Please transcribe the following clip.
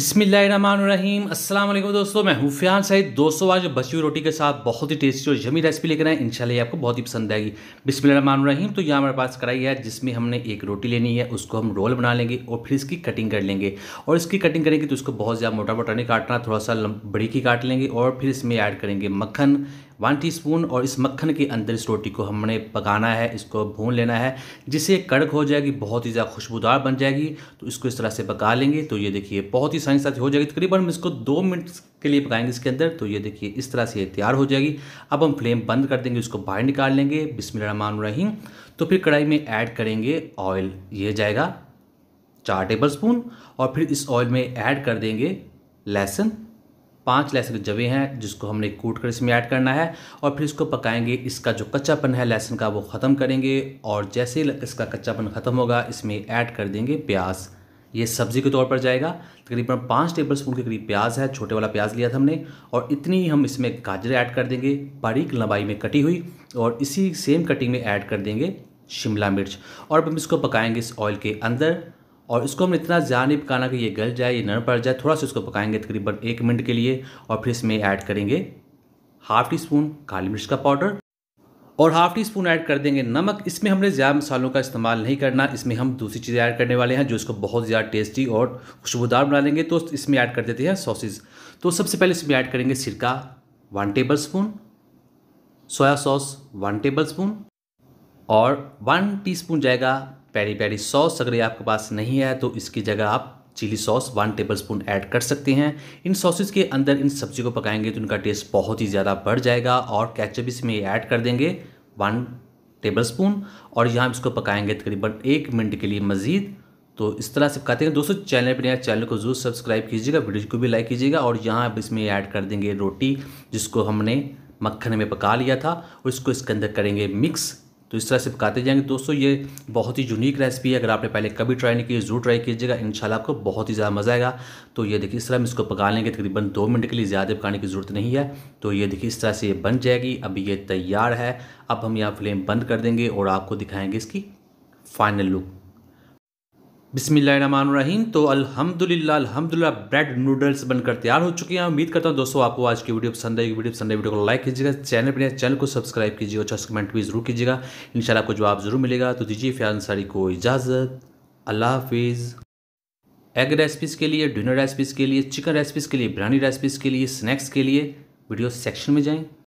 बिस्मिल्लाहिर्रहमानिर्रहीम अस्सलाम वालेकुम दोस्तों मैं हुफियान सईद दोस्तों आज बची हुई रोटी के साथ बहुत ही टेस्टी और जमी रेसिपी लेकर आए इंशाल्लाह ये आपको बहुत ही पसंद आएगी बिस्मिल्लाहिर्रहमानिर्रहीम तो यहाँ हमारे पास कढ़ाई है जिसमें हमने एक रोटी लेनी है उसको हम रोल बना लेंगे और फिर इसकी कटिंग कर लेंगे और इसकी कटिंग करेंगे तो उसको बहुत ज़्यादा मोटा मोटा नहीं काटना थोड़ा सा बड़ी की काट लेंगे और फिर इसमें ऐड करेंगे मक्खन वन टीस्पून और इस मक्खन के अंदर इस रोटी को हमने पकाना है इसको भून लेना है जिससे कड़क हो जाएगी बहुत ही ज़्यादा खुशबूदार बन जाएगी तो इसको इस तरह से पका लेंगे तो ये देखिए बहुत ही साइंस साथ हो जाएगी तकरीबन हम इसको दो मिनट के लिए पकाएंगे इसके अंदर तो ये देखिए इस तरह से ये तैयार हो जाएगी अब हम फ्लेम बंद कर देंगे इसको बाहर निकाल लेंगे बिस्मिल बिसमान रहीम तो फिर कढ़ाई में ऐड करेंगे ऑयल ये जाएगा चार टेबल स्पून और फिर इस ऑयल में ऐड कर देंगे लहसुन पाँच लहसुन के जवे हैं जिसको हमने कूट कर इसमें ऐड करना है और फिर इसको पकाएंगे इसका जो कच्चापन है लहसुन का वो ख़त्म करेंगे और जैसे इसका कच्चापन ख़त्म होगा इसमें ऐड कर देंगे प्याज ये सब्ज़ी के तौर पर जाएगा तकरीबन पाँच टेबल स्पून के करीब प्याज है छोटे वाला प्याज लिया था हमने और इतनी ही हम इसमें गाजर ऐड कर देंगे बारीक लंबाई में कटी हुई और इसी सेम कटिंग में ऐड कर देंगे शिमला मिर्च और अब हम इसको पकाएंगे इस ऑयल के अंदर और इसको हम इतना ज़्यादा नहीं पकाना कि ये गल जाए ये नरम पड़ जाए थोड़ा सा इसको पकाएंगे तकरीबन एक मिनट के लिए और फिर इसमें ऐड करेंगे हाफ़ टी स्पून काली मिर्च का पाउडर और हाफ़ टी स्पून ऐड कर देंगे नमक इसमें हमने ज़्यादा मसालों का इस्तेमाल नहीं करना इसमें हम दूसरी चीज़ें ऐड करने वाले हैं जो इसको बहुत ज़्यादा टेस्टी और खुशबूदार बना लेंगे तो इसमें ऐड कर देते हैं सॉसेज तो सबसे पहले इसमें ऐड करेंगे सिरका one tablespoon soya sauce one tablespoon और वन टी स्पून जाएगा पेरी पेरी सॉस अगर ये आपके पास नहीं है तो इसकी जगह आप chilli sauce one tablespoon add कर सकते हैं इन सॉसेज के अंदर इन सब्जी को पकाएंगे तो इनका टेस्ट बहुत ही ज़्यादा बढ़ जाएगा और कैचअप इसमें ऐड कर देंगे वन टेबल स्पून और यहाँ इसको पकाएंगे तकरीबन एक मिनट के लिए मज़ीद तो इस तरह से पकाते हैं दोस्तों चैनल पर नया चैनल को जरूर सब्सक्राइब कीजिएगा वीडियो को भी लाइक कीजिएगा और यहाँ अब इसमें ऐड कर देंगे रोटी जिसको हमने मक्खन में पका लिया था और इसको इसके अंदर करेंगे मिक्स तो इस तरह से पकाते जाएंगे दोस्तों ये बहुत ही यूनिक रेसिपी है अगर आपने पहले कभी ट्राई नहीं की ज़रूर ट्राई कीजिएगा इन आपको बहुत ही ज़्यादा मज़ा आएगा तो ये देखिए इस तरह हम इसको पका लेंगे तकरीबन दो मिनट के लिए ज़्यादा पकाने की ज़रूरत नहीं है तो ये देखिए इस तरह से ये बन जाएगी अब ये तैयार है अब हम यहाँ फ्लेम बंद कर देंगे और आपको दिखाएँगे इसकी फाइनल लुक बिसमीम तो अल्हम्दुलिल्लाह अल्हम्दुलिल्लाह ब्रेड नूडल्स बनकर तैयार हो चुके हैं उम्मीद करता हूँ दोस्तों आपको आज की वीडियो पसंद आएगी वीडियो पसंद आए वीडियो को लाइक कीजिएगा चैनल पर चैनल को सब्सक्राइब कीजिएगा अच्छा कमेंट भी जरूर कीजिएगा इन आपको जवाब ज़रूर मिलेगा तो दीजिए फ़िया अंसारी को इजाज़त अल्लाह हाफिज़ एग रेसिपीज़ के लिए डिनर रेसिपीज़ के लिए चिकन रेसिपीज़ के लिए बिरयानी रेसिपीज़ के लिए स्नैक्स के लिए वीडियो सेक्शन में जाएँ